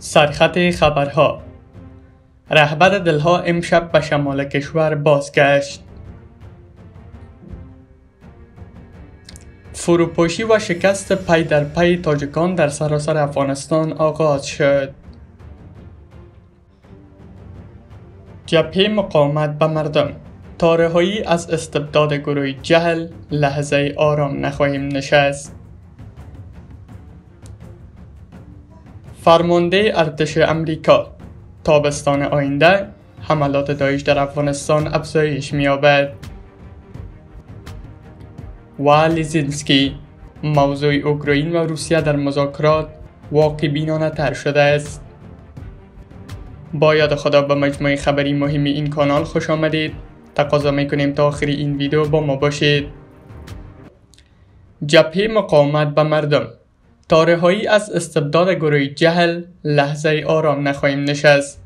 سرخط خبرها رهبر دلها امشب به شمال کشور بازگشت فروپاشی و شکست پی در پی تاجکان در سراسر افغانستان آغاز شد جبهه مقاومت به مردم تارههایی از استبداد گروه جهل لحظه آرام نخواهیم نشست فرمانده ارتش امریکا تابستان آینده حملات دایش در افغانستان افزایش می‌یابد و لیزینسکی موضوع اوکراین و روسیه در مذاکرات واقع بینانه تر شده است با یاد خدا به مجموعه خبری مهم این کانال خوش آمدید تقاضا میکنیم تا آخر این ویدیو با ما باشید جبهه مقاومت به مردم تارهایی از استبداد گروه جهل لحظه آرام نخواهیم نشست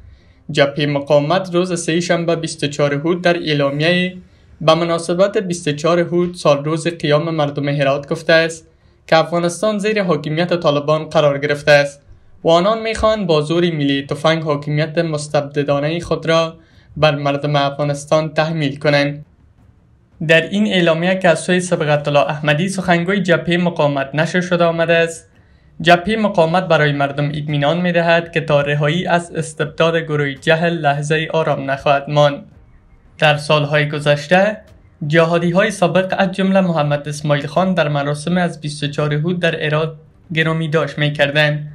جبهه مقاومت روز سه شنبه 24 هود در اعلامیه به مناسبت 24 هود سال روز قیام مردم هرات گفته است که افغانستان زیر حاکمیت طالبان قرار گرفته است و آنان میخواهند با زور ملی تفنگ حاکمیت مستبددانه خود را بر مردم افغانستان تحمیل کنند در این اعلامیه که از سوی سبغتلا احمدی سخنگوی جبهه مقاومت نشر شده آمده است جبهه مقاومت برای مردم اطمینان می که تا رهایی از استبداد گروه جهل لحظه آرام نخواهد ماند. در سالهای گذشته جهادی های سابق از جمله محمد اسماعیل خان در مراسم از 24 هود در اراد گرامی داشت می کردن.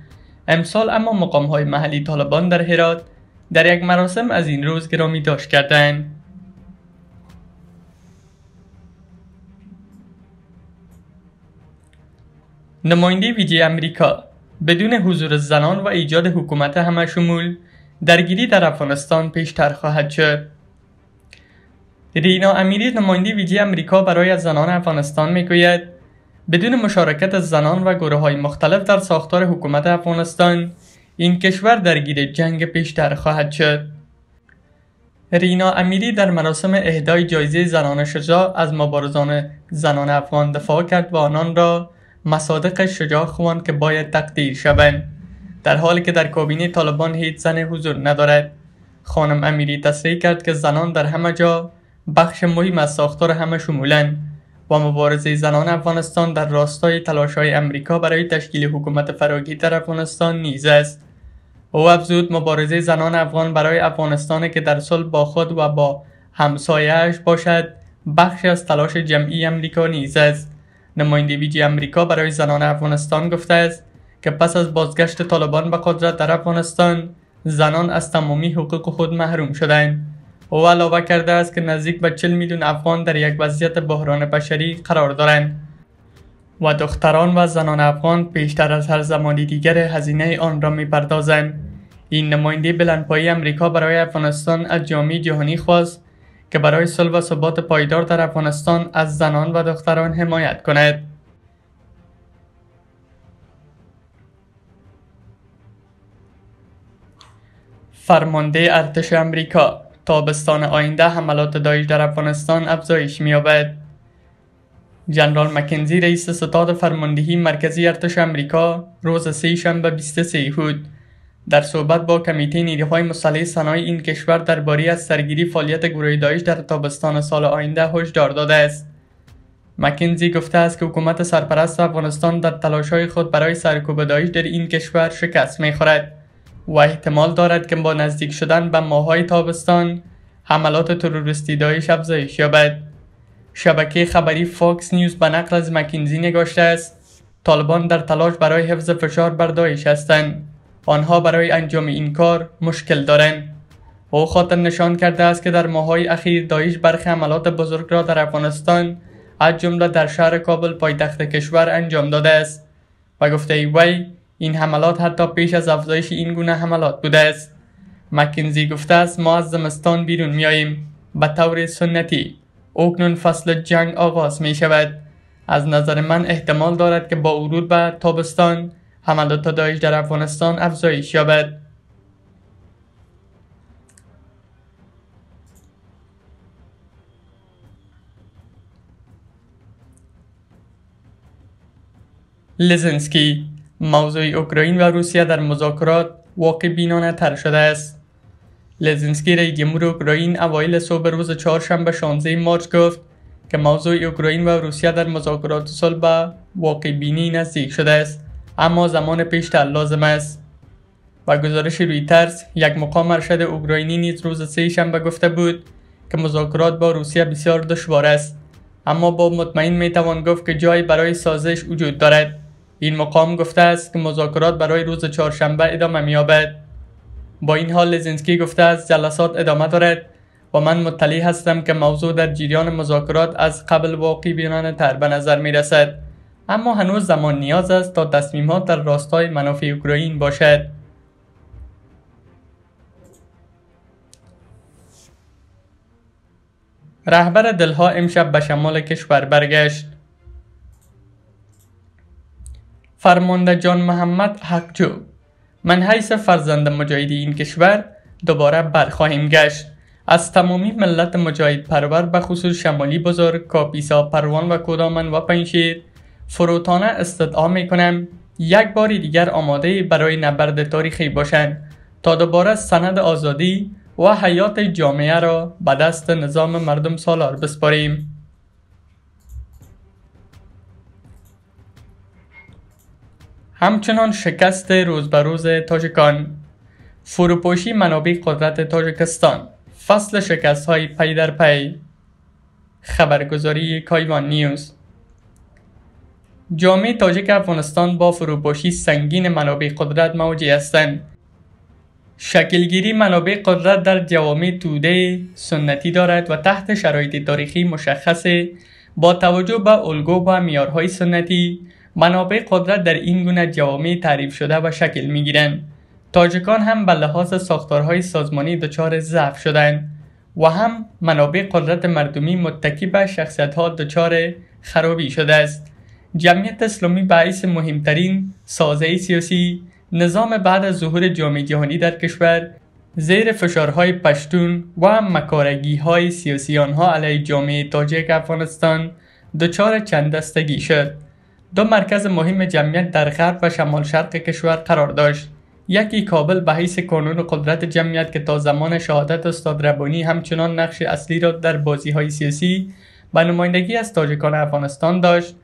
امسال اما مقام های محلی طالبان در هرات در یک مراسم از این روز گرامی داشت کردند. نماینده ویژه امریکا بدون حضور زنان و ایجاد حکومت همشمول درگیری در افغانستان پیشتر خواهد شد رینا امیری نماینده ویژه امریکا برای زنان افغانستان میگوید بدون مشارکت زنان و گروه های مختلف در ساختار حکومت افغانستان این کشور درگیر جنگ پیشتر خواهد شد رینا امیری در مراسم اهدای جایزه زنان شجاع از مبارزان زنان افغان دفاع کرد و آنان را مصادق شجاع خوان که باید تقدیر شوند در حالی که در کابینه طالبان هیچ زن حضور ندارد خانم امیری تصریح کرد که زنان در همه جا بخش مهم از ساختار همه شمولند و مبارزه زنان افغانستان در راستای تلاش های امریکا برای تشکیل حکومت فراگیر در افغانستان نیز است او افزود مبارزه زنان افغان برای افغانستان که در صلح با خود و با همسایهاش باشد بخش از تلاش جمعی امریکا نیز است نماینده ویژه امریکا برای زنان افغانستان گفته است که پس از بازگشت طالبان به قدرت در افغانستان زنان از تمامی حقوق خود محروم شدند او علاوه کرده است که نزدیک به 40 میلیون افغان در یک وضعیت بحران بشری قرار دارند و دختران و زنان افغان بیشتر از هر زمانی دیگر هزینه آن را میپردازند این نماینده بلندپایی امریکا برای افغانستان از جامعه جهانی خواست که برای صلح و ثبات پایدار در افغانستان از زنان و دختران حمایت کند. فرمانده ارتش امریکا تابستان آینده حملات دایش در افغانستان افزایش می‌یابد. جنرال مکنزی رئیس ستاد فرماندهی مرکزی ارتش امریکا روز سه شنبه 23 بود در صحبت با کمیته نیروهای مسلح سنای این کشور درباره از سرگیری فعالیت گروه داعش در تابستان سال آینده هشدار داده است مکنزی گفته است که حکومت سرپرست افغانستان در تلاشهای خود برای سرکوب داعش در این کشور شکست می خورد و احتمال دارد که با نزدیک شدن به ماههای تابستان حملات تروریستی داعش افزایش یابد شبکه خبری فاکس نیوز به نقل از مکینزی نگاشته است طالبان در تلاش برای حفظ فشار بر داعش هستند آنها برای انجام این کار مشکل دارند او خاطر نشان کرده است که در ماهای اخیر دایش برخی عملات بزرگ را در افغانستان از جمله در شهر کابل پایتخت کشور انجام داده است و گفته ای وی این حملات حتی پیش از افزایش این گونه حملات بوده است مکنزی گفته است ما از زمستان بیرون میاییم به طور سنتی اکنون فصل جنگ آغاز می شود از نظر من احتمال دارد که با ورود به تابستان حملات داعش در افغانستان افزایش یابد لزنسکی موضوع اوکراین و روسیه در مذاکرات واقع بینانه تر شده است لزنسکی رئیس جمهور اوکراین اوایل صبح روز چهارشنبه 16 مارچ گفت که موضوع اوکراین و روسیه در مذاکرات صلح به واقع بینی نزدیک شده است اما زمان پیشتر لازم است و گزارش روی ترس یک مقام ارشد اوکراینی نیز روز سه شنبه گفته بود که مذاکرات با روسیه بسیار دشوار است اما با مطمئن میتوان گفت که جایی برای سازش وجود دارد این مقام گفته است که مذاکرات برای روز چهارشنبه ادامه یابد با این حال لزینسکی گفته است جلسات ادامه دارد و من مطلع هستم که موضوع در جریان مذاکرات از قبل واقعی بینانه تر به نظر می رسد اما هنوز زمان نیاز است تا تصمیمات در راستای منافع اوکراین باشد رهبر دلها امشب به شمال کشور برگشت فرمانده جان محمد حقجو من حیث فرزند مجاهد این کشور دوباره برخواهیم گشت از تمامی ملت مجاهد پرور به خصوص شمالی بزرگ کاپیسا پروان و کدامن و پنشیر فروتانه استدعا می کنم یک باری دیگر آماده برای نبرد تاریخی باشند تا دوباره سند آزادی و حیات جامعه را به دست نظام مردم سالار بسپاریم همچنان شکست روز به روز تاجکان فروپاشی منابع قدرت تاجکستان فصل شکست های پی در پی خبرگزاری کایوان نیوز جامعه تاجک افغانستان با فروپاشی سنگین منابع قدرت موجی هستند. شکلگیری منابع قدرت در جوامع توده سنتی دارد و تحت شرایط تاریخی مشخص با توجه به الگو و میارهای سنتی منابع قدرت در این گونه جوامع تعریف شده و شکل می گیرند. تاجکان هم به لحاظ ساختارهای سازمانی دچار ضعف شدند و هم منابع قدرت مردمی متکی به شخصیتها دچار خرابی شده است. جمعیت اسلامی باعث مهمترین سازه سیاسی نظام بعد از ظهور جامعه جهانی در کشور زیر فشارهای پشتون و مکارگی های سیاسی آنها علیه جامعه تاجیک افغانستان دچار چند دستگی شد. دو مرکز مهم جمعیت در غرب و شمال شرق کشور قرار داشت. یکی کابل به حیث کانون قدرت جمعیت که تا زمان شهادت استاد ربانی همچنان نقش اصلی را در بازی های سیاسی به نمایندگی از تاجکان افغانستان داشت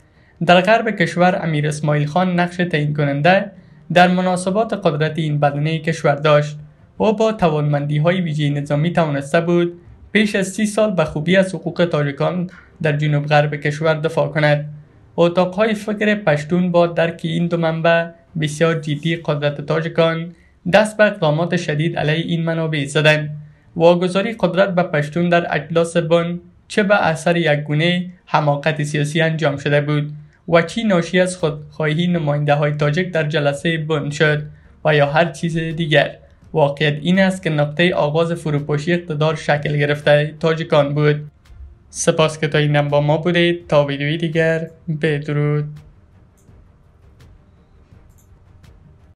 در غرب کشور امیر اسماعیل خان نقش تعیین کننده در مناسبات قدرت این بدنه کشور داشت او با توانمندی های ویژه نظامی توانسته بود پیش از سی سال به خوبی از حقوق تاجکان در جنوب غرب کشور دفاع کند اتاقهای فکر پشتون با درک این دو منبع بسیار جدی قدرت تاجکان دست به اقدامات شدید علیه این منابع زدند واگذاری قدرت به پشتون در اجلاس بن چه به اثر گونه حماقت سیاسی انجام شده بود و چی ناشی از خواهی نماینده های تاجک در جلسه بند شد و یا هر چیز دیگر واقعیت این است که نقطه آغاز فروپاشی اقتدار شکل گرفته تاجکان بود سپاس که تا اینم با ما بودید تا ویدیوی دیگر بدرود